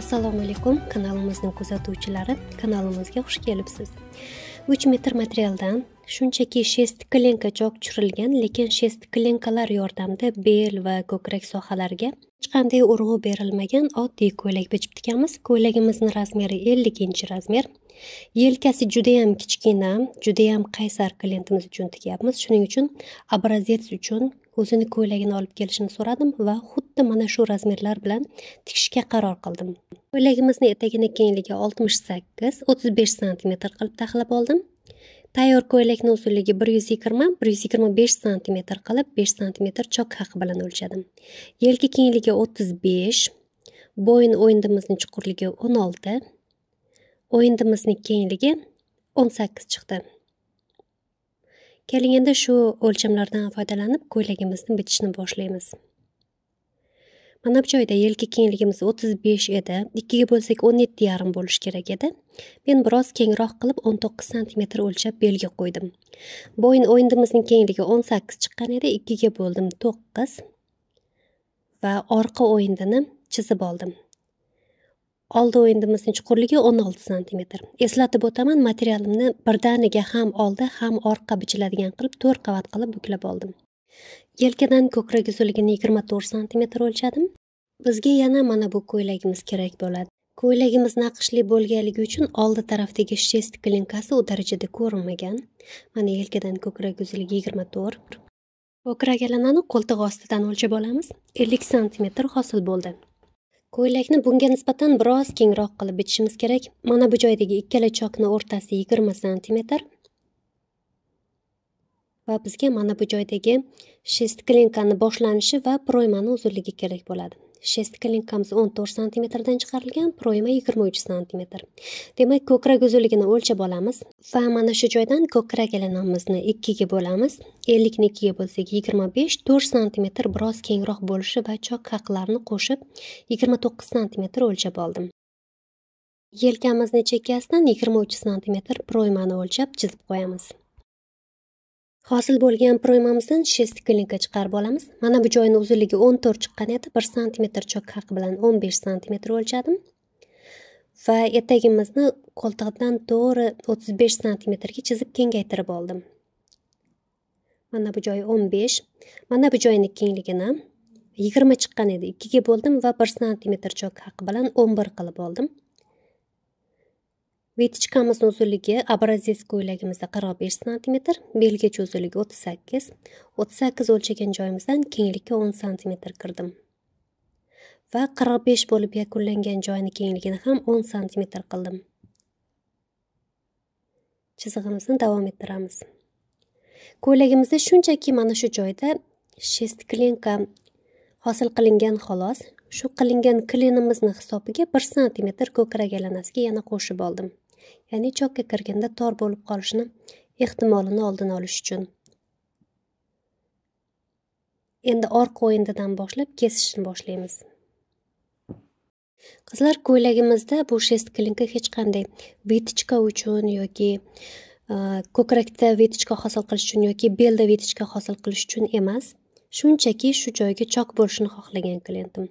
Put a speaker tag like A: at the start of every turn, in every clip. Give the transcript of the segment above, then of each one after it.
A: assalomu alaykum kanalimizni kuzatuvchilari kanalimizga xush kelibsiz 3 metr materialdan shunchaki shest klenka chok tushirilgan lekin shest klenkalar yordamida bel va ko'krak sohalariga hech qanday urg'u berilmagan oddiy ko'ylak bichib tikamiz ko'ylagimizni razmeri 50 razmer yelkasi judayam kichkina judayam qaysar klientimiz uchun tikyapmiz shuning uchun obrazets uchun o'zini ko'ylagini olib kelishini so'radim va xuddi mana shu razmerlar bilan tikishga qaror qildim ko'ylagimizni etagini kengligi oltmish sakkiz o'ttiz besh santimetr qilib taxlab oldim tayyor ko'ylakni uzunligi bir yuz yigirma bir yuz yigirma besh santimetr qilib besh santimetr chok haqi bilan o'lchadim yelka kengligi o'ttiz besh bo'yin o'yindimizni chuqurligi o'n olti o'yindimizning kengligi o'n sakkiz chiqdi keling endi shu o'lchamlardan foydalanib ko'ylagimizni bitishni boshlaymiz mana bu joyda yelka kengligimiz o'ttiz besh edi ikkiga bo'lsak o'n yetti yarim bo'lishi kerak edi men biroz kengroq qilib o'n to'qqiz santimetr o'lchab belgi qo'ydim bo'yin o'yindimizning kengligi o'n sakkiz chiqqan edi ikkiga bo'ldim to'qqiz va orqa o'yindini chizib oldim oldi o'yindimizni chuqurligi o'n olti santimetr eslatib o'taman materialimni birdaniga ham oldi ham orqa bichiladigan qilib to'rt qavat qilib buklab oldim yelkadan ko'krak uzunligini yigirma to'rt santimetr o'lchadim bizga yana mana bu ko'ylagimiz kerak bo'ladi ko'ylagimiz naqshli bo'lganligi uchun oldi tarafdagi shest klinkasi u darajada ko'rinmagan mana yelkadan ko'krak uzunligi yigirma to'rt ko'krak alanani qo'ltiq ostidan o'lchab olamiz ellik santimetr hosil bo'ldi ko'ylakni bunga nisbatan biroz kengroq qilib bichishimiz kerak mana bu joydagi ikkala choqni o'rtasi yigirma santimetr va bizga mana bu joydagi shest klinkani boshlanishi va proymani uzunligi kerak bo'ladi shestka linkamiz o'n to'rt santimetrdan chiqarilgan proyma yigirma uch santimetr demak ko'krak uzunligini o'lchab olamiz va mana shu joydan ko'krak ilinamizni ikkiga bo'lamiz ellikni ikkiga bo'lsak yigirma besh to'rt santimetr biroz kengroq bo'lishi va chok qo'shib yigirma to'qqiz santimetr o'lchab oldim yelkamizni chekkasidan yigirma uch santimetr proymani o'lchab chizib qo'yamiz hosil bo'lgan proymamizdan klinka chiqarib olamiz mana bu joyni uzunligi o'n to'rt chiqqan edi bir santimetr chokhaqi bilan o'n besh santimetr o'lchadim va etagimizni qo'ltiqdan to'g'ri o'ttiz besh santimetrga chizib kengaytirib oldim mana bu joyi o'n besh mana bu joyni kengligini yigirma chiqqan edi ikkiga bo'ldim va bir santimetr chokhaqi bilan o'n bir qilib oldim vetichkamiz uzunligi abrazes ko'ylagimizda 45 cm, belga cho'ziligi 38. 38 o'lchagan joyimizdan kenglikka 10 cm kirdim va 45 bo'lib yakunlangan joyning kengligini ham 10 cm qildim chizig'imizni davom ettiramiz ko'ylagimizda shunchaki mana shu joyda klinka hosil qilingan xolos shu qilingan klinimizni hisobiga 1 sm ko'krak aylanasiga yana qo'shib oldim ya'ni chokka kirganda tor bo'lib qolishini ehtimolini oldini olish uchun endi orqa o'yindidan boshlab kesishni boshlaymiz qizlar ko'ylagimizda bu shest klinka hech qanday vitichka uchun yoki e, ko'krakda vitichka hosil qilish uchun yoki belda vitichka hosil qilish uchun emas shunchaki shu joyga chok bo'lishini xohlagan klientim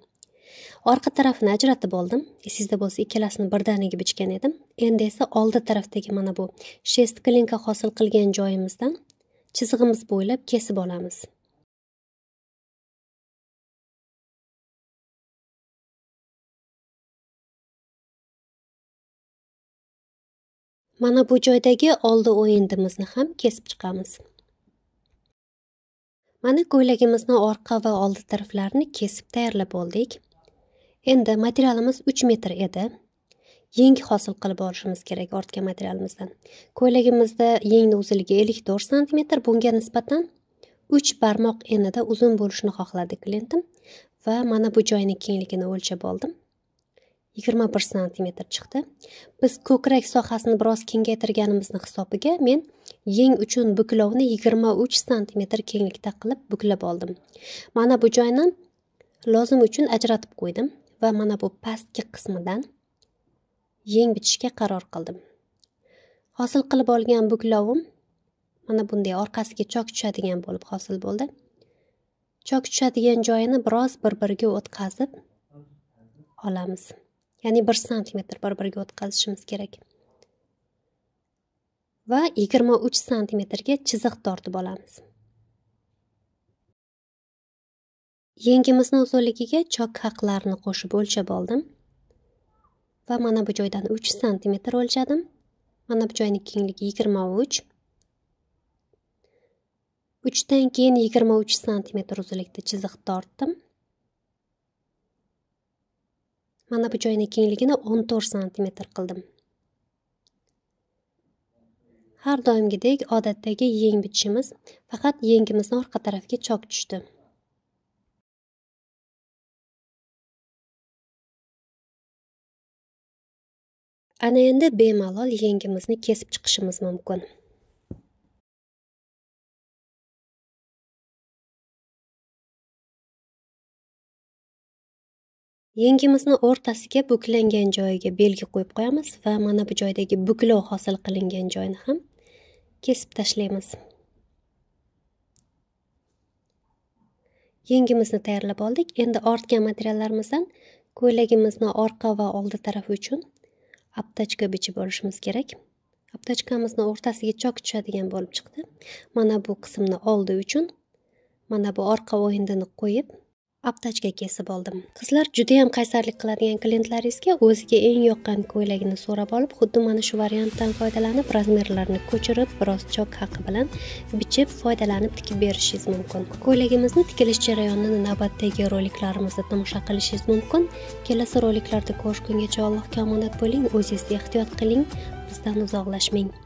A: orqa tarafini ajratib oldim esingizda bo'lsa ikkalasini birdaniga bichgan edim endi esa oldi tarafdagi mana bu shest klinka hosil qilgan joyimizdan chizig'imiz bo'ylab kesib olamiz mana bu joydagi oldi o'yindimizni ham kesib chiqamiz mana ko'ylagimizni orqa va oldi taraflarini kesib tayyorlab oldik endi materialimiz uch metr edi yeng hosil qilib olishimiz kerak ortga materialimizdan ko'ylagimizda yengni uzunligi ellik to'rt santimetr bunga nisbatan uch barmoq enida uzun bo'lishini xohladi klientim va mana bu joyni kengligini o'lchab oldim yigirma bir santimetr chiqdi biz ko'krak sohasini biroz kengaytirganimizni hisobiga men yeng uchun buklovni yigirma uch santimetr kenglikda qilib buklab oldim mana bu joyni lozim uchun ajratib qo'ydim va mana bu pastki qismidan yeng bitishga qaror qildim hosil qilib olgan buklovim mana bunday orqasiga chok tushadigan bo'lib hosil bo'ldi chok tushadigan joyini biroz bir biriga o'tkazib olamiz ya'ni bir santimetr bir biriga o'tkazishimiz kerak va yigirma uch santimetrga chiziq tortib olamiz yengimizni uzunligiga chok haqlarini qo'shib o'lchab oldim va mana bu joydan 3 santimetr o'lchadim mana bu joyning kengligi 23 3 dan keyin 23 santimetr uzunlikda chiziq tortdim mana bu joyning kengligini 14 santimetr qildim har doimgidek odatdagi yeng bichishimiz faqat yengimizni orqa tarafiga chok tushdi ana endi bemalol yengimizni kesib chiqishimiz mumkin yengimizni o'rtasiga buklangan joyiga belgi qo'yib qo'yamiz va mana bu joydagi buklov hosil qilingan joyni ham kesib tashlaymiz yengimizni tayyorlab oldik endi ortgan materiallarimizdan ko'ylagimizni orqa va oldi tarafi uchun aptachka bichib olishimiz kerak aptachkamizni o'rtasiga chok tushadigan bo'lib chiqdi mana bu qismni oldi uchun mana bu orqa o'yindini qo'yib aptachka kesib oldim qizlar judayam qaysarlik qiladigan klientlaringizga o'ziga eng yoqqan ko'ylagini so'rab olib xuddi mana shu variantdan foydalanib razmerlarni ko'chirib biroz chok haqi bilan bichib foydalanib tikib berishingiz mumkin ko'ylagimizni tikilish jarayonini navbatdagi roliklarimizda tomosha qilishingiz mumkin kelasi roliklarda ko'rishgungacha allohga omonat bo'ling o'zingizni ehtiyot qiling bizdan uzoqlashmang